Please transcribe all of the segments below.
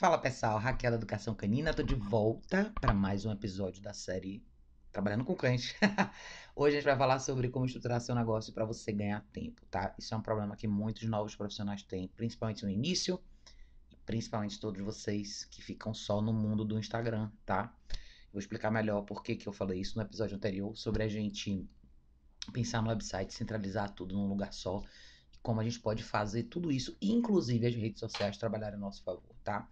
Fala pessoal, Raquel da Educação Canina, tô de volta para mais um episódio da série Trabalhando com Cães. Hoje a gente vai falar sobre como estruturar seu negócio para você ganhar tempo, tá? Isso é um problema que muitos novos profissionais têm, principalmente no início, e principalmente todos vocês que ficam só no mundo do Instagram, tá? Vou explicar melhor por que, que eu falei isso no episódio anterior sobre a gente pensar no website, centralizar tudo num lugar só, e como a gente pode fazer tudo isso, inclusive as redes sociais, trabalharem a nosso favor tá?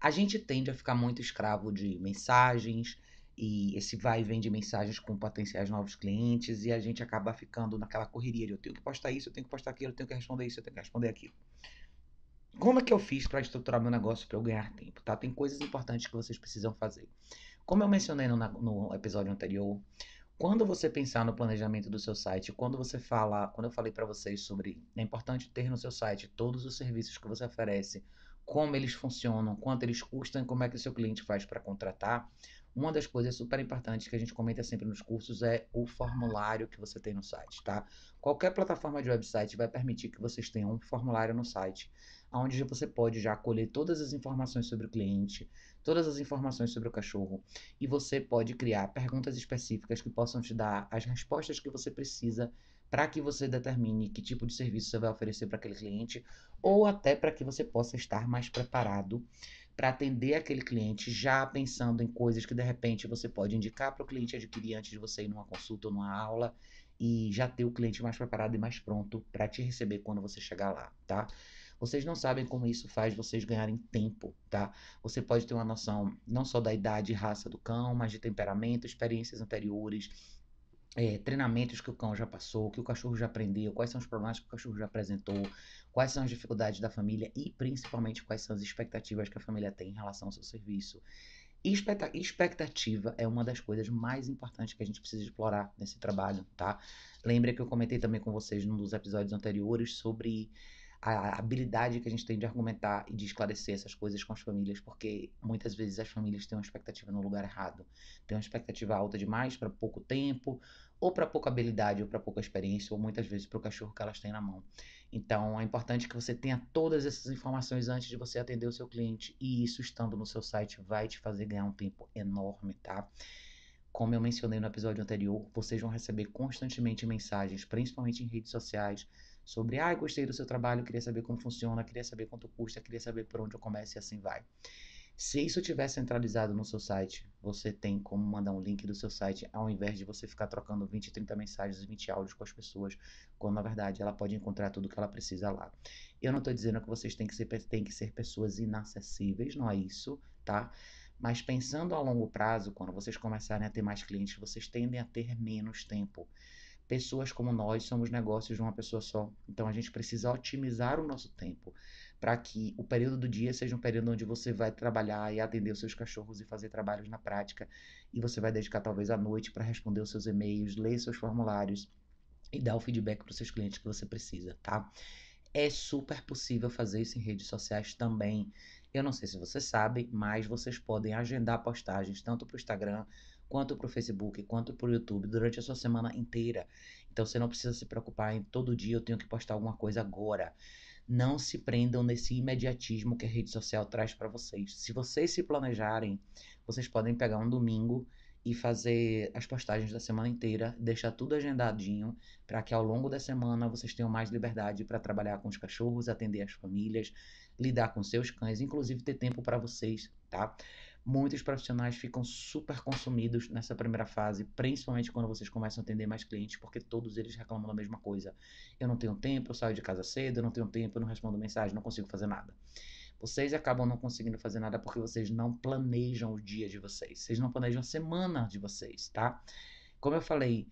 A gente tende a ficar muito escravo de mensagens e esse vai e vem de mensagens com potenciais novos clientes e a gente acaba ficando naquela correria de eu tenho que postar isso, eu tenho que postar aquilo, eu tenho que responder isso, eu tenho que responder aquilo. Como é que eu fiz para estruturar meu negócio para eu ganhar tempo, tá? Tem coisas importantes que vocês precisam fazer. Como eu mencionei no, no episódio anterior, quando você pensar no planejamento do seu site, quando você fala, quando eu falei para vocês sobre é importante ter no seu site todos os serviços que você oferece, como eles funcionam, quanto eles custam, como é que o seu cliente faz para contratar, uma das coisas super importantes que a gente comenta sempre nos cursos é o formulário que você tem no site, tá? Qualquer plataforma de website vai permitir que vocês tenham um formulário no site, onde você pode já colher todas as informações sobre o cliente, todas as informações sobre o cachorro, e você pode criar perguntas específicas que possam te dar as respostas que você precisa para que você determine que tipo de serviço você vai oferecer para aquele cliente, ou até para que você possa estar mais preparado para atender aquele cliente já pensando em coisas que de repente você pode indicar para o cliente adquirir antes de você ir numa consulta ou numa aula e já ter o cliente mais preparado e mais pronto para te receber quando você chegar lá, tá? Vocês não sabem como isso faz vocês ganharem tempo, tá? Você pode ter uma noção não só da idade e raça do cão, mas de temperamento, experiências anteriores, é, treinamentos que o cão já passou, que o cachorro já aprendeu, quais são os problemas que o cachorro já apresentou, quais são as dificuldades da família e principalmente quais são as expectativas que a família tem em relação ao seu serviço. Expectativa é uma das coisas mais importantes que a gente precisa explorar nesse trabalho, tá? Lembra que eu comentei também com vocês num dos episódios anteriores sobre a habilidade que a gente tem de argumentar e de esclarecer essas coisas com as famílias, porque muitas vezes as famílias têm uma expectativa no lugar errado. Tem uma expectativa alta demais para pouco tempo, ou para pouca habilidade, ou para pouca experiência, ou muitas vezes para o cachorro que elas têm na mão. Então é importante que você tenha todas essas informações antes de você atender o seu cliente, e isso estando no seu site vai te fazer ganhar um tempo enorme, tá? Como eu mencionei no episódio anterior, vocês vão receber constantemente mensagens, principalmente em redes sociais sobre, ah, gostei do seu trabalho, queria saber como funciona, queria saber quanto custa, queria saber por onde eu começo e assim vai. Se isso estiver centralizado no seu site, você tem como mandar um link do seu site ao invés de você ficar trocando 20, 30 mensagens e 20 áudios com as pessoas, quando na verdade ela pode encontrar tudo que ela precisa lá. Eu não estou dizendo que vocês têm que, ser, têm que ser pessoas inacessíveis, não é isso, tá? Mas pensando a longo prazo, quando vocês começarem a ter mais clientes, vocês tendem a ter menos tempo pessoas como nós somos negócios de uma pessoa só. Então a gente precisa otimizar o nosso tempo para que o período do dia seja um período onde você vai trabalhar e atender os seus cachorros e fazer trabalhos na prática. E você vai dedicar talvez a noite para responder os seus e-mails, ler seus formulários e dar o feedback para os seus clientes que você precisa, tá? É super possível fazer isso em redes sociais também. Eu não sei se vocês sabem, mas vocês podem agendar postagens tanto para o Instagram quanto para o Facebook, quanto para o YouTube durante a sua semana inteira. Então você não precisa se preocupar em todo dia eu tenho que postar alguma coisa agora. Não se prendam nesse imediatismo que a rede social traz para vocês. Se vocês se planejarem, vocês podem pegar um domingo e fazer as postagens da semana inteira, deixar tudo agendadinho para que ao longo da semana vocês tenham mais liberdade para trabalhar com os cachorros, atender as famílias, lidar com seus cães, inclusive ter tempo para vocês, tá? muitos profissionais ficam super consumidos nessa primeira fase, principalmente quando vocês começam a atender mais clientes, porque todos eles reclamam da mesma coisa. Eu não tenho tempo, eu saio de casa cedo, eu não tenho tempo, eu não respondo mensagem, não consigo fazer nada. Vocês acabam não conseguindo fazer nada porque vocês não planejam o dia de vocês, vocês não planejam a semana de vocês, tá? Como eu falei,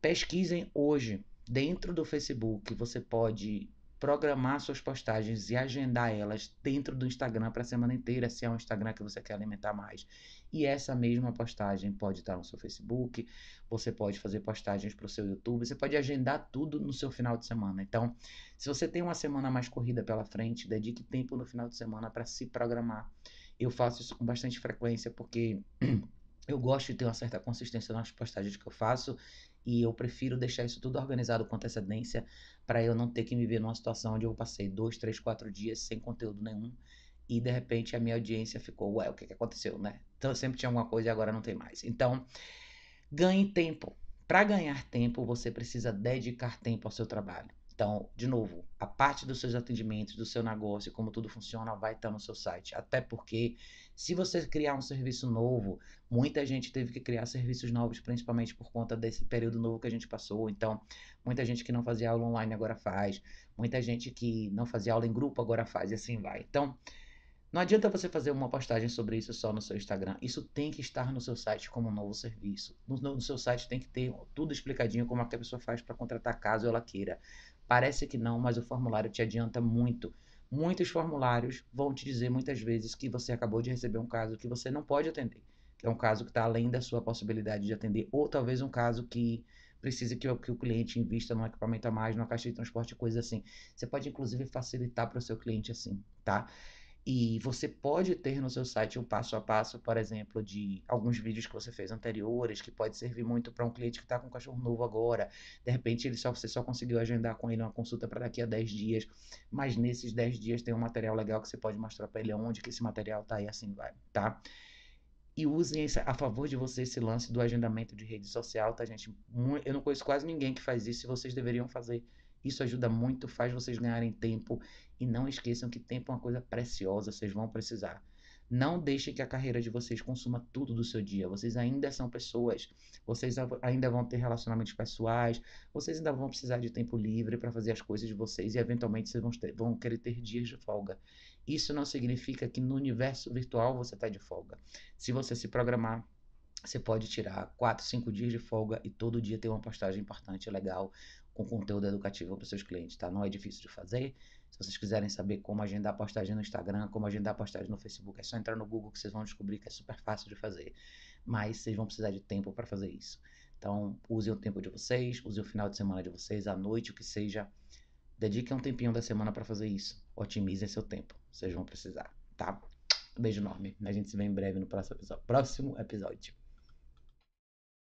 pesquisem hoje. Dentro do Facebook, você pode programar suas postagens e agendar elas dentro do Instagram para a semana inteira, se é um Instagram que você quer alimentar mais. E essa mesma postagem pode estar no seu Facebook, você pode fazer postagens para o seu YouTube, você pode agendar tudo no seu final de semana. Então, se você tem uma semana mais corrida pela frente, dedique tempo no final de semana para se programar. Eu faço isso com bastante frequência porque Eu gosto de ter uma certa consistência nas postagens que eu faço e eu prefiro deixar isso tudo organizado com antecedência para eu não ter que me ver numa situação onde eu passei dois, três, quatro dias sem conteúdo nenhum e de repente a minha audiência ficou, ué, o que, que aconteceu, né? Então sempre tinha alguma coisa e agora não tem mais. Então, ganhe tempo. Para ganhar tempo, você precisa dedicar tempo ao seu trabalho. Então, de novo, a parte dos seus atendimentos, do seu negócio, como tudo funciona, vai estar no seu site. Até porque, se você criar um serviço novo, muita gente teve que criar serviços novos, principalmente por conta desse período novo que a gente passou. Então, muita gente que não fazia aula online agora faz, muita gente que não fazia aula em grupo agora faz, e assim vai. Então, não adianta você fazer uma postagem sobre isso só no seu Instagram. Isso tem que estar no seu site como um novo serviço. No, no seu site tem que ter tudo explicadinho como é que a pessoa faz para contratar caso ela queira. Parece que não, mas o formulário te adianta muito. Muitos formulários vão te dizer muitas vezes que você acabou de receber um caso que você não pode atender, que é um caso que está além da sua possibilidade de atender, ou talvez um caso que precisa que, que o cliente invista num equipamento a mais, numa caixa de transporte, coisa assim. Você pode, inclusive, facilitar para o seu cliente assim, tá? E você pode ter no seu site um passo a passo, por exemplo, de alguns vídeos que você fez anteriores, que pode servir muito para um cliente que está com um cachorro novo agora. De repente, ele só, você só conseguiu agendar com ele uma consulta para daqui a 10 dias, mas nesses 10 dias tem um material legal que você pode mostrar para ele onde que esse material está e assim vai, tá? E usem a favor de você esse lance do agendamento de rede social, tá, gente? Eu não conheço quase ninguém que faz isso e vocês deveriam fazer isso ajuda muito, faz vocês ganharem tempo e não esqueçam que tempo é uma coisa preciosa, vocês vão precisar. Não deixe que a carreira de vocês consuma tudo do seu dia. Vocês ainda são pessoas, vocês ainda vão ter relacionamentos pessoais, vocês ainda vão precisar de tempo livre para fazer as coisas de vocês e eventualmente vocês vão, ter, vão querer ter dias de folga. Isso não significa que no universo virtual você está de folga. Se você se programar, você pode tirar 4, 5 dias de folga e todo dia ter uma postagem importante, legal, com conteúdo educativo para seus clientes, tá? Não é difícil de fazer. Se vocês quiserem saber como agendar postagem no Instagram, como agendar postagem no Facebook, é só entrar no Google que vocês vão descobrir que é super fácil de fazer. Mas vocês vão precisar de tempo para fazer isso. Então, usem o tempo de vocês, usem o final de semana de vocês, a noite, o que seja. Dediquem um tempinho da semana para fazer isso. Otimizem seu tempo. Vocês vão precisar, tá? beijo enorme. A gente se vê em breve no próximo episódio. próximo episódio.